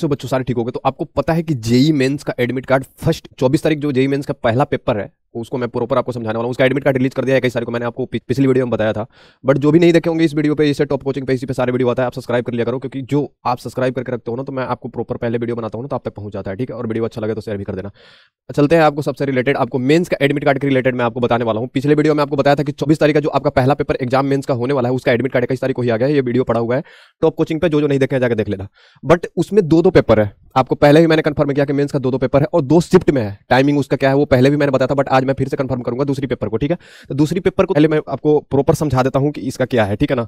सो बच्चों सारे ठीक हो गए तो आपको पता है कि जेई मेंस का एडमिट कार्ड फर्स्ट 24 तारीख जो जेई मेंस का पहला पेपर है उसको मैं प्रॉपर आपको समझाने वाला हूँ उसका एडमिट कार्ड रिलीज कर दिया है कई सारे को मैंने आपको पिछली वीडियो में बताया था बट जो भी नहीं देखे होंगे इस वीडियो पे इसे टॉप कोचिंग पे इसी पे सारे वीडियो आता है आप सब्सक्राइब कर लिया करो क्योंकि जो आप सब्सक्राइब करके रखते हो ना तो मैं आपको प्रॉपर पहले वीडियो बनाता हूँ तो आप तक पहुँच जाता है ठीक है और वीडियो अच्छा लगे तो शेयर भी कर देना चलते हैं आपको सबसे रिलेटेड आपको मेंस का एडमिट कार्ड के रिलेटेड मैं आपको बताने वाला हूँ पिछले वीडियो में आपको बताया था कि 24 तारीख का जो आपका पहला पेपर एग्जाम मेंस का होने वाला है उसका एडमिट कार्ड कई तारीख को ही आ गया है ये वीडियो पड़ा हुआ है टॉप कोचिंग पे जो जो नहीं देखे जाकर देख लेना बट उसमें दो दो पेपर है आपको पहले भी मैंने कन्फर्म किया कि मेन्स का दो दो पेपर है और दो शिफ्ट में है टाइमिंग उसका क्या है वो पहले भी मैंने बताया था बट आज मैं फिर से कन्फर्म करूंगा दूसरी पेपर को ठीक है तो दूसरी पेपर को पहले मैं आपको प्रॉपर समझा देता हूँ कि इसका क्या है ठीक है ना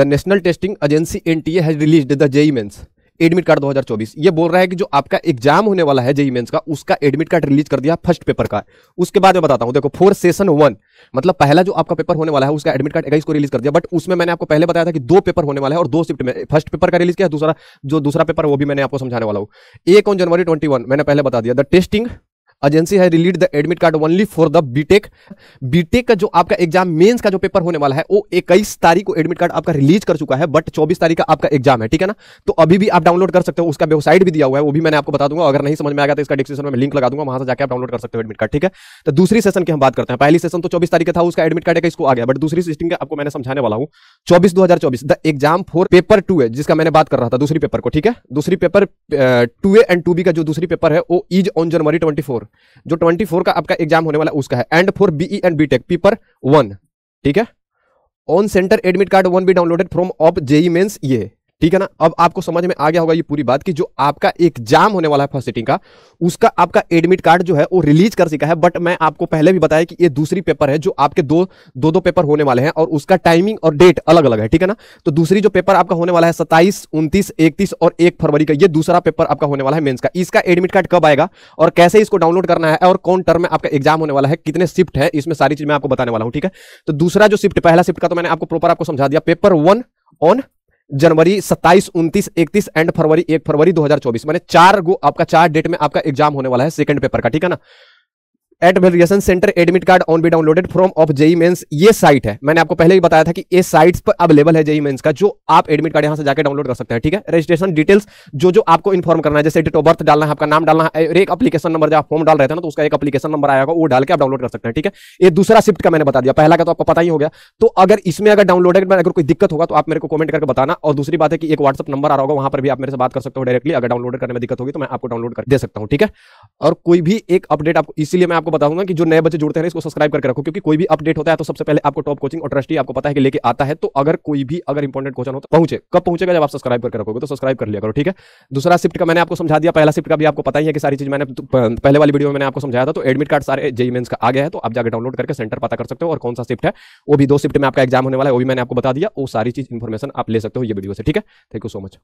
the National Testing Agency N T has release the JEE mains admit card 2024 ये बोल रहा है कि जो आपका एग्जाम होने वाला है जेई मेंस का उसका एडमिट कार्ड रिलीज कर दिया फर्स्ट पेपर का उसके बाद मैं बताता हूं देखो फोर सेशन वन मतलब पहला जो आपका पेपर होने वाला है उसका एडमिट कार्ड इक्कीस को रिलीज कर दिया बट उसमें मैंने आपको पहले बताया था कि दो पेपर होने वाला है और दो शिफ्ट में फर्स्ट पेपर का रिलीज किया दूसरा जो दूसरा पेपर वो भी मैंने आपको समझाने वाला हूँ एक ऑन जनवरी ट्वेंटी मैंने पहले बता दिया द टेस्टिंग एजेंसी है released the admit card only for the B Tech B Tech का जो आपका एग्जाम मेंस का जो पेपर होने वाला है वो इक्कीस तारीख को एडमिट कार्ड आपका रिलीज कर चुका है बट चौबीस तारीख का आपका एग्जाम है ठीक है ना तो अभी भी आप डाउनलोड कर सकते हो उसका वेबसाइट भी दिया हुआ है वो भी मैंने आपको बता दूंगा अगर नहीं समझ में आया तो इसका डिस्क्रिप्शन में लिंक लगा दूंगा वहां से जाकर आप डाउनलोड कर सकते हो एडमिट कार्ड ठीक है तो दूसरी सेशन की हम बात करते हैं पहली सेशन तो चौबीस तारीख का था उसका एडमिट कार्ड है इसको आ गया बट दूसरी सिस्टम का आपको मैंने समझाने वाला हूँ चौबीस दो the exam for paper two है जिसका मैंने बात कर रहा था दूसरी पेपर को ठीक है दूसरी paper two A and two B का जो दूसरी पेपर है वो is on January twenty four जो ट्वेंटी फोर का आपका एग्जाम होने वाला उसका है and for BE and B Tech paper one ठीक है on centre admit card one be downloaded from of JEE mains ये ठीक है ना अब आपको समझ में आ गया होगा ये पूरी बात कि जो आपका एग्जाम होने वाला है फर्स्ट सिटिंग का उसका आपका एडमिट कार्ड जो है वो रिलीज कर चुका है बट मैं आपको पहले भी बताया कि ये दूसरी पेपर है जो आपके दो दो दो पेपर होने वाले हैं और उसका टाइमिंग और डेट अलग अलग है ठीक है ना तो दूसरी जो पेपर आपका होने वाला है सत्ताईस उनतीस इकतीस और एक फरवरी का ये दूसरा पेपर आपका होने वाला है मेन्स का इसका एडमिट कार्ड कब आएगा और कैसे इसको डाउनलोड करना है और कौन टर्म में आपका एग्जाम होने वाला है कितने शिफ्ट है इसमें सारी चीज मैं आपको बताने वाला हूँ ठीक है तो दूसरा जो शिफ्ट पहला शिफ्ट का तो मैंने आपको प्रॉपर आपको समझा दिया पेपर वन ऑन जनवरी सत्ताईस उनतीस तीस एंड फरवरी एक फरवरी 2024 मैंने चार गो आपका चार डेट में आपका एग्जाम होने वाला है सेकंड पेपर का ठीक है ना at variation centre admit card on be downloaded from of JEE mains ये साइट है मैंने आपको पहले ही बताया था कि ये साइट्स पर अवेलेबल है जेई मेन्स e का जो आप एडमिट कार्ड यहां से जाकर डाउनलोड कर सकते हैं ठीक है रजिस्ट्रेशन डिटेल्स जो जो आपको इन्फॉर्म करना है जैसे डेट ऑफ बर्थ डालना है आपका नाम डालना है एक अपलीकेशन नंबर जो आप फॉर्म डाल रहे थे ना तो उसका एक अपलीकेशन नंबर आएगा वो डाल के आप डाउनलोड कर सकते हैं ठीक है ये दूसरा शिफ्ट का मैंने बता दिया पहला का तो आपको पता ही हो गया तो अगर इसमें अगर डाउनलोड अगर कोई दिक्कत होगा तो आप मेरे को कमेंट करके बताना और दूसरी बात है कि एक व्हाट्सअप नंबर आ रहा होगा वहां पर भी आप मेरे से बात कर सकते हो डायरेक्टली अगर डाउनलोड करने में दिक्कत होगी तो मैं आपको डाउनलोड कर दे सकता हूँ ठीक है और कोई भी एक अपडेट आपको इसलिए मैं आपको आपको बताऊंगा कि जो नए बच्चे जुड़ते हैं इसको सब्सक्राइब करके रखो क्योंकि कोई भी अपडेट होता है तो सबसे पहले आपको टॉप कोचिंग और ट्रस्टी आपको पता है कि लेके आता है तो अगर कोई भी अगर इंपॉर्टेंट क्वेश्चन हो तो पहुंचे कब पहुंचेगा जब आप सब्सक्राइब करके रखोगे तो सब्सक्राइब कर लिया करो ठीक है दूसरा शिफ्ट का मैंने आपको समझा दिया पहला शिफ्ट का भी आपको पता ही है कि सारी चीज मैंने पहले वाली वीडियो में मैंने आपको समझाया था तो एडमिट कार्ड सारे जेई मेन्स का आ गया है तो आप जाकर डाउनलोड करके सेंटर पता कर सकते हो और कौन सा शिफ्ट है वो भी दो शिफ्ट में आपका एग्जाम होने वाला है वो भी मैंने आपको बता दिया वो सारी चीज इन्फॉर्मेशन आप ले सकते हो ये वीडियो से ठीक है थैंक यू सो मच